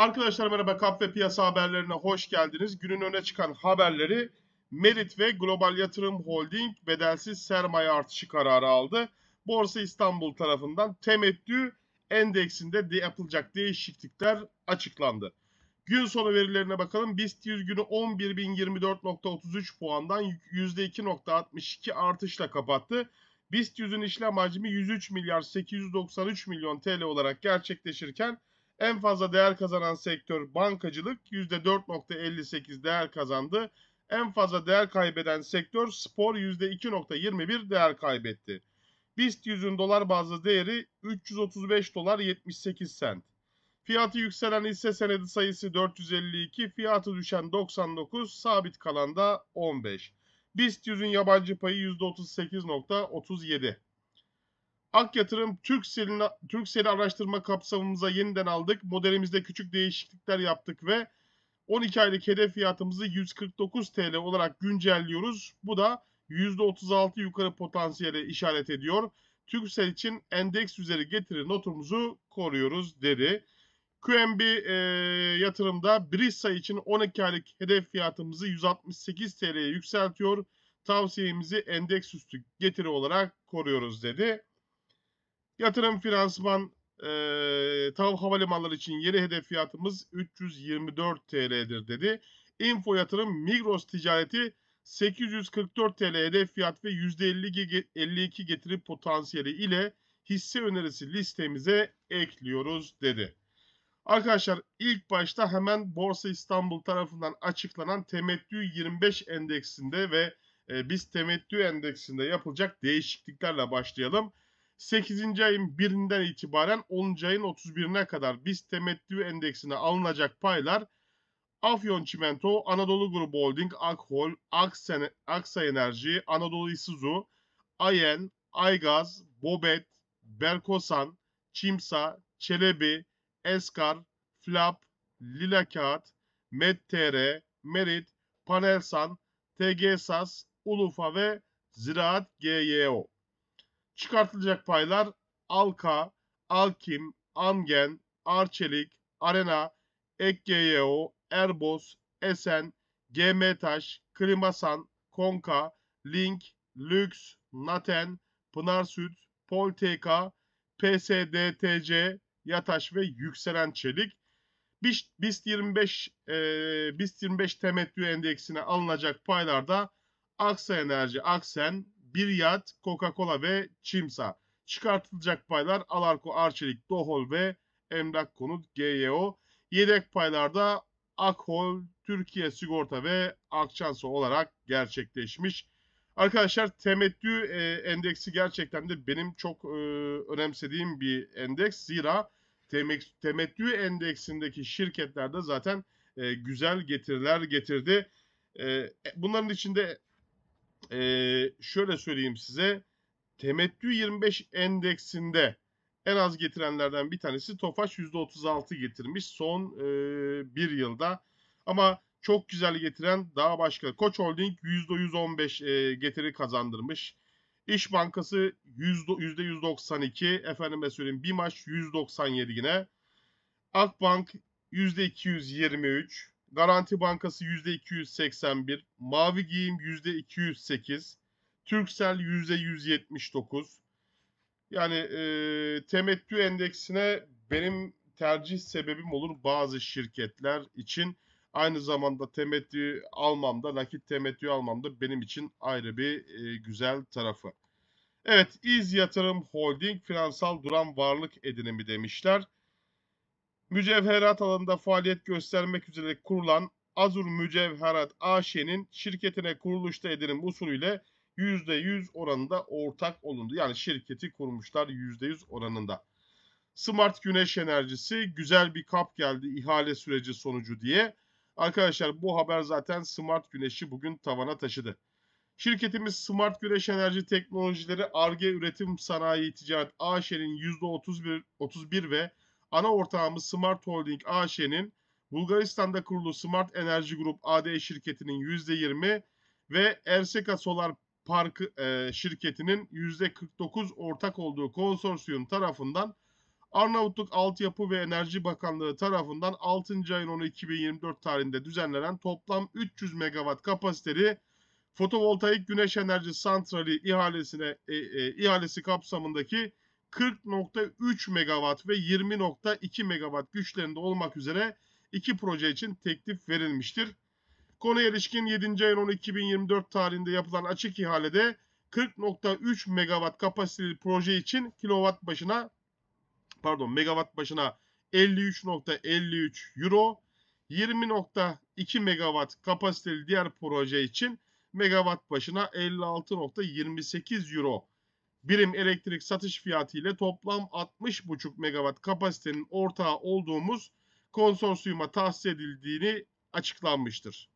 Arkadaşlar merhaba kap ve piyasa haberlerine hoş geldiniz. Günün öne çıkan haberleri Merit ve Global Yatırım Holding bedelsiz sermaye artışı kararı aldı. Borsa İstanbul tarafından temettü endeksinde de yapılacak değişiklikler açıklandı. Gün sonu verilerine bakalım. BIST 100 günü 11.024.33 puandan %2.62 artışla kapattı. BIST 100'ün işlem hacmi 103 milyar 893 milyon TL olarak gerçekleşirken en fazla değer kazanan sektör bankacılık %4.58 değer kazandı. En fazla değer kaybeden sektör spor %2.21 değer kaybetti. BIST 100'ün dolar bazlı değeri 335 dolar 78 sent. Fiyatı yükselen hisse senedi sayısı 452, fiyatı düşen 99, sabit kalan da 15. BIST 100'ün yabancı payı %38.37. Ak Yatırım Türksel'in Türksel'i araştırma kapsamımıza yeniden aldık. Modelimizde küçük değişiklikler yaptık ve 12 aylık hedef fiyatımızı 149 TL olarak güncelliyoruz. Bu da %36 yukarı potansiyele işaret ediyor. Türksel için endeks üzeri getiri notumuzu koruyoruz dedi. QNB e, yatırımda Brisa için 12 aylık hedef fiyatımızı 168 TL'ye yükseltiyor. Tavsiyemizi endeks üstü getiri olarak koruyoruz dedi. Yatırım finansman e, tav havalimanları için yeni hedef fiyatımız 324 TL'dir dedi. Info yatırım Migros ticareti 844 TL hedef fiyat ve %52 getiri potansiyeli ile hisse önerisi listemize ekliyoruz dedi. Arkadaşlar ilk başta hemen Borsa İstanbul tarafından açıklanan temettü 25 endeksinde ve e, biz temettü endeksinde yapılacak değişikliklerle başlayalım. 8. ayın 1'inden itibaren 10. ayın 31'ine kadar BIST temettü endeksine alınacak paylar Afyon Çimento, Anadolu Grubu Holding, Akhol, Aksen, Aksa Enerji, Anadolu İsuzu, Ayen, Aygaz, Bobet, Berkosan, Çimsa, Çelebi, Eskar, Flap, Lila Kağıt, MedTR, Merit, Panelsan, TGSAS, Ulufa ve Ziraat GYO. Çıkartılacak paylar Alka, Alkim, Angen, Arçelik, Arena, Ekgeo, Erbos, Esen, GMTaş, Klimasan, Konka, Link, Lux, Naten, Pınar Süt, Poltk, PSDTC, Yataş ve Yükselen Çelik. BIST 25 e, BIST 25 temettü endeksine alınacak paylarda Aksa Enerji, Aksen, bir yat, Coca-Cola ve Çimsa. Çıkartılacak paylar Alarko, Arçelik, Dohol ve Emlak Konut GYO. Yedek paylarda Akhol, Türkiye Sigorta ve Akçansa olarak gerçekleşmiş. Arkadaşlar temettü e, endeksi gerçekten de benim çok e, önemsediğim bir endeks. Zira temettü endeksindeki şirketlerde zaten e, güzel getiriler getirdi. E, e bunların içinde ee, şöyle söyleyeyim size. Temettü 25 endeksinde en az getirenlerden bir tanesi Tofaş %36 getirmiş son e, bir yılda. Ama çok güzel getiren daha başka. Koç Holding %115 e, getiri kazandırmış. İş Bankası %192. Efendime söyleyeyim Bimaş %97 yine. Akbank %223. Garanti Bankası %281, Mavi Giyim %208, Türksel %179. Yani e, temettü endeksine benim tercih sebebim olur bazı şirketler için. Aynı zamanda temettü almamda, nakit temettü almamda benim için ayrı bir e, güzel tarafı. Evet, İz Yatırım Holding finansal duran varlık edinimi demişler mücevherat alanında faaliyet göstermek üzere kurulan Azur Mücevherat AŞ'nin şirketine kuruluşta edinim usulüyle %100 oranında ortak olundu. Yani şirketi kurmuşlar %100 oranında. Smart güneş enerjisi güzel bir kap geldi ihale süreci sonucu diye. Arkadaşlar bu haber zaten Smart Güneş'i bugün tavana taşıdı. Şirketimiz Smart Güneş Enerji Teknolojileri ARGE Üretim Sanayi Ticaret AŞ'nin %31 31 ve ana ortağımız Smart Holding AŞ'nin Bulgaristan'da kurulu Smart Enerji Grup AD şirketinin %20 ve Erseka Solar Park e, şirketinin %49 ortak olduğu konsorsiyum tarafından Arnavutluk Altyapı ve Enerji Bakanlığı tarafından 6. ayın 10'u 2024 tarihinde düzenlenen toplam 300 megawatt kapasiteli fotovoltaik güneş enerji santrali ihalesine e, e, ihalesi kapsamındaki 40.3 megawatt ve 20.2 megawatt güçlerinde olmak üzere iki proje için teklif verilmiştir. Konuya ilişkin 7. ayın 10 2024 tarihinde yapılan açık ihalede 40.3 megawatt kapasiteli proje için kilowatt başına pardon megawatt başına 53.53 .53 euro 20.2 megawatt kapasiteli diğer proje için megawatt başına 56.28 euro birim elektrik satış fiyatı ile toplam 60,5 megawatt kapasitenin ortağı olduğumuz konsorsiyuma tahsis edildiğini açıklanmıştır.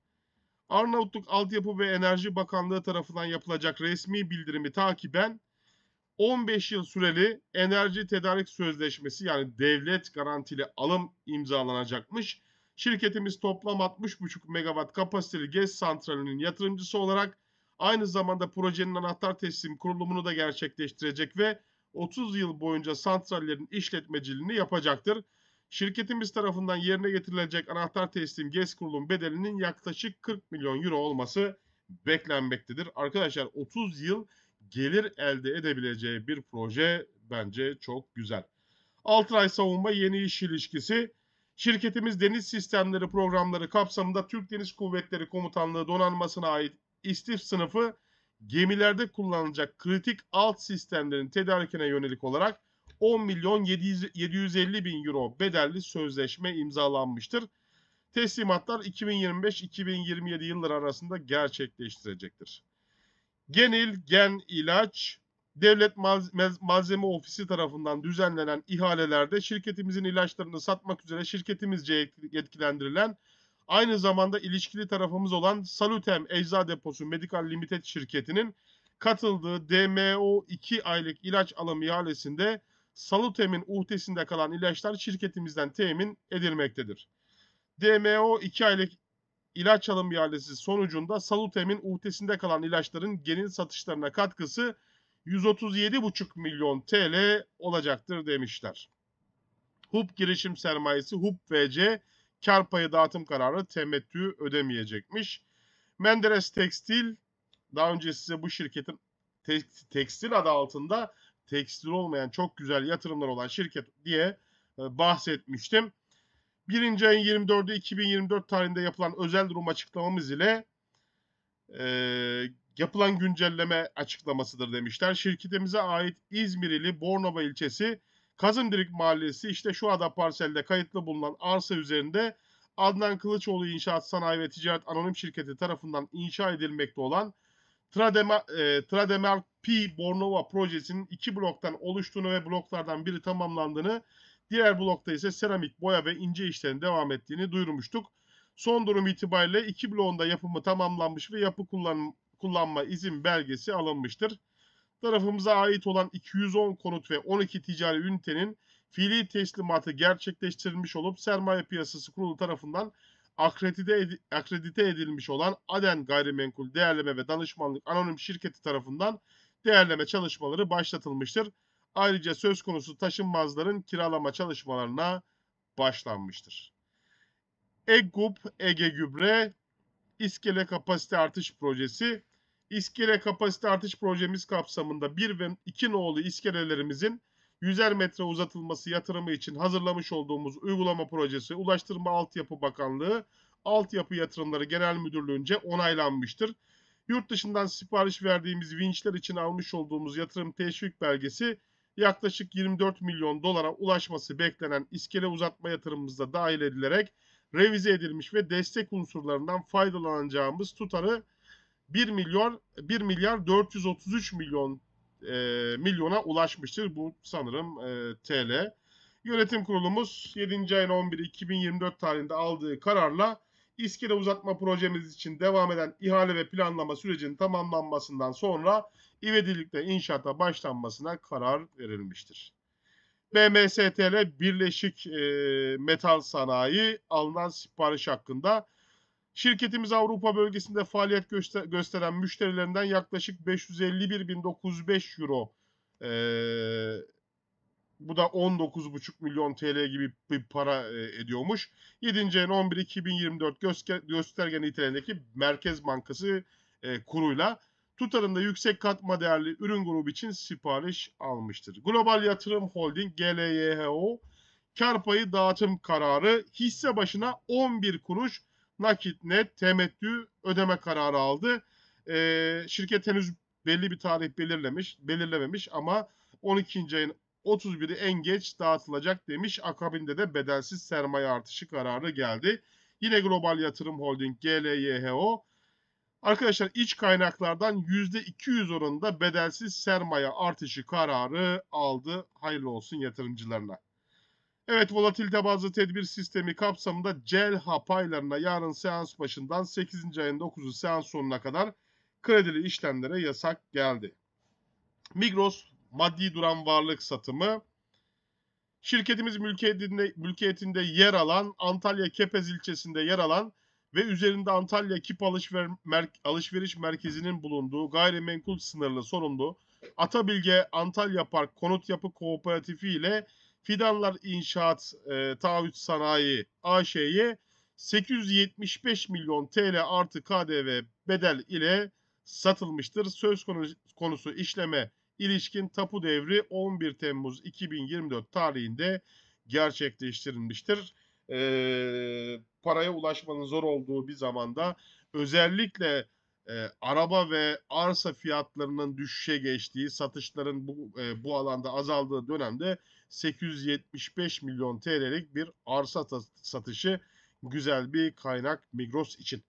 Arnavutluk Altyapı ve Enerji Bakanlığı tarafından yapılacak resmi bildirimi takiben 15 yıl süreli enerji tedarik sözleşmesi yani devlet garantili alım imzalanacakmış. Şirketimiz toplam 60,5 megawatt kapasiteli GES santralinin yatırımcısı olarak Aynı zamanda projenin anahtar teslim kurulumunu da gerçekleştirecek ve 30 yıl boyunca santrallerin işletmeciliğini yapacaktır. Şirketimiz tarafından yerine getirilecek anahtar teslim GES kurulum bedelinin yaklaşık 40 milyon euro olması beklenmektedir. Arkadaşlar 30 yıl gelir elde edebileceği bir proje bence çok güzel. Altray Savunma Yeni İş İlişkisi Şirketimiz deniz sistemleri programları kapsamında Türk Deniz Kuvvetleri Komutanlığı donanmasına ait istif sınıfı gemilerde kullanılacak kritik alt sistemlerin tedarikine yönelik olarak 10 milyon 750 bin euro bedelli sözleşme imzalanmıştır. Teslimatlar 2025-2027 yılları arasında gerçekleştirecektir. Genil Gen İlaç Devlet Malzeme Ofisi tarafından düzenlenen ihalelerde şirketimizin ilaçlarını satmak üzere şirketimizce yetkilendirilen Aynı zamanda ilişkili tarafımız olan Salutem Ecza Deposu Medical Limited şirketinin katıldığı DMO 2 aylık ilaç alım ihalesinde Salutem'in uhdesinde kalan ilaçlar şirketimizden temin edilmektedir. DMO 2 aylık ilaç alım ihalesi sonucunda Salutem'in uhdesinde kalan ilaçların genel satışlarına katkısı 137,5 milyon TL olacaktır demişler. HUP girişim sermayesi HUP VC kar payı dağıtım kararı temettü ödemeyecekmiş. Menderes Tekstil daha önce size bu şirketin tekstil adı altında tekstil olmayan çok güzel yatırımlar olan şirket diye e, bahsetmiştim. Birinci ayın 24'ü 2024 tarihinde yapılan özel durum açıklamamız ile e, yapılan güncelleme açıklamasıdır demişler. Şirketimize ait İzmir ili Bornova ilçesi Kazımdirik Mahallesi işte şu ada parselde kayıtlı bulunan arsa üzerinde Adnan Kılıçoğlu İnşaat Sanayi ve Ticaret Anonim Şirketi tarafından inşa edilmekte olan Tradema, e, Trademel P Bornova projesinin iki bloktan oluştuğunu ve bloklardan biri tamamlandığını, diğer blokta ise seramik, boya ve ince işlerin devam ettiğini duyurmuştuk. Son durum itibariyle iki bloğunda yapımı tamamlanmış ve yapı kullanma izin belgesi alınmıştır tarafımıza ait olan 210 konut ve 12 ticari ünitenin fiili teslimatı gerçekleştirilmiş olup sermaye piyasası kurulu tarafından akredite, edilmiş olan Aden Gayrimenkul Değerleme ve Danışmanlık Anonim Şirketi tarafından değerleme çalışmaları başlatılmıştır. Ayrıca söz konusu taşınmazların kiralama çalışmalarına başlanmıştır. EGUP, Ege Gübre, İskele Kapasite Artış Projesi İskele kapasite artış projemiz kapsamında 1 ve 2 nolu iskelelerimizin 100'er metre uzatılması yatırımı için hazırlamış olduğumuz uygulama projesi Ulaştırma Altyapı Bakanlığı Altyapı Yatırımları Genel Müdürlüğü'nce onaylanmıştır. Yurt dışından sipariş verdiğimiz vinçler için almış olduğumuz yatırım teşvik belgesi yaklaşık 24 milyon dolara ulaşması beklenen iskele uzatma yatırımımızda dahil edilerek revize edilmiş ve destek unsurlarından faydalanacağımız tutarı 1 milyon 1 milyar 433 milyon e, milyona ulaşmıştır. Bu sanırım e, TL. Yönetim kurulumuz 7. ayın 11 2024 tarihinde aldığı kararla İskele uzatma projemiz için devam eden ihale ve planlama sürecinin tamamlanmasından sonra ivedilikle inşaata başlanmasına karar verilmiştir. BMSTL Birleşik e, Metal Sanayi alınan sipariş hakkında Şirketimiz Avrupa bölgesinde faaliyet göster gösteren müşterilerinden yaklaşık 551.905 euro e, bu da 19,5 milyon TL gibi bir para e, ediyormuş. 7. en 11 2024 göster gösterge niteliğindeki Merkez Bankası e, kuruyla tutarında yüksek katma değerli ürün grubu için sipariş almıştır. Global Yatırım Holding GLYHO kar payı dağıtım kararı hisse başına 11 kuruş nakit net temettü ödeme kararı aldı. E, şirket henüz belli bir tarih belirlemiş, belirlememiş ama 12. ayın 31'i en geç dağıtılacak demiş. Akabinde de bedelsiz sermaye artışı kararı geldi. Yine Global Yatırım Holding GLYHO Arkadaşlar iç kaynaklardan %200 oranında bedelsiz sermaye artışı kararı aldı. Hayırlı olsun yatırımcılarına. Evet volatilite bazlı tedbir sistemi kapsamında CELHA paylarına yarın seans başından 8. ayın 9'u seans sonuna kadar kredili işlemlere yasak geldi. Migros maddi duran varlık satımı şirketimiz mülkiyetinde, mülkiyetinde yer alan Antalya Kepez ilçesinde yer alan ve üzerinde Antalya Kip Alışver Mer Alışveriş Merkezi'nin bulunduğu gayrimenkul sınırlı sorumlu Atabilge Antalya Park Konut Yapı Kooperatifi ile Fidanlar İnşaat e, Taahhüt Sanayi AŞ'ye 875 milyon TL artı KDV bedel ile satılmıştır. Söz konusu işleme ilişkin tapu devri 11 Temmuz 2024 tarihinde gerçekleştirilmiştir. E, paraya ulaşmanın zor olduğu bir zamanda özellikle e, araba ve arsa fiyatlarının düşüşe geçtiği, satışların bu, e, bu alanda azaldığı dönemde 875 milyon TL'lik bir arsa satışı güzel bir kaynak Migros için.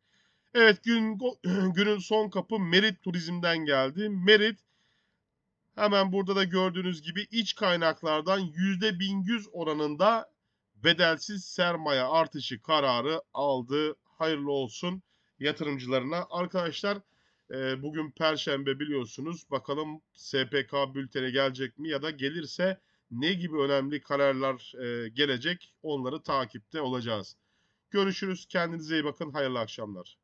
Evet gün, günün son kapı Merit Turizm'den geldi. Merit hemen burada da gördüğünüz gibi iç kaynaklardan %1100 oranında bedelsiz sermaye artışı kararı aldı. Hayırlı olsun yatırımcılarına. Arkadaşlar e, bugün Perşembe biliyorsunuz. Bakalım SPK bültene gelecek mi ya da gelirse ne gibi önemli kararlar e, gelecek onları takipte olacağız. Görüşürüz. Kendinize iyi bakın. Hayırlı akşamlar.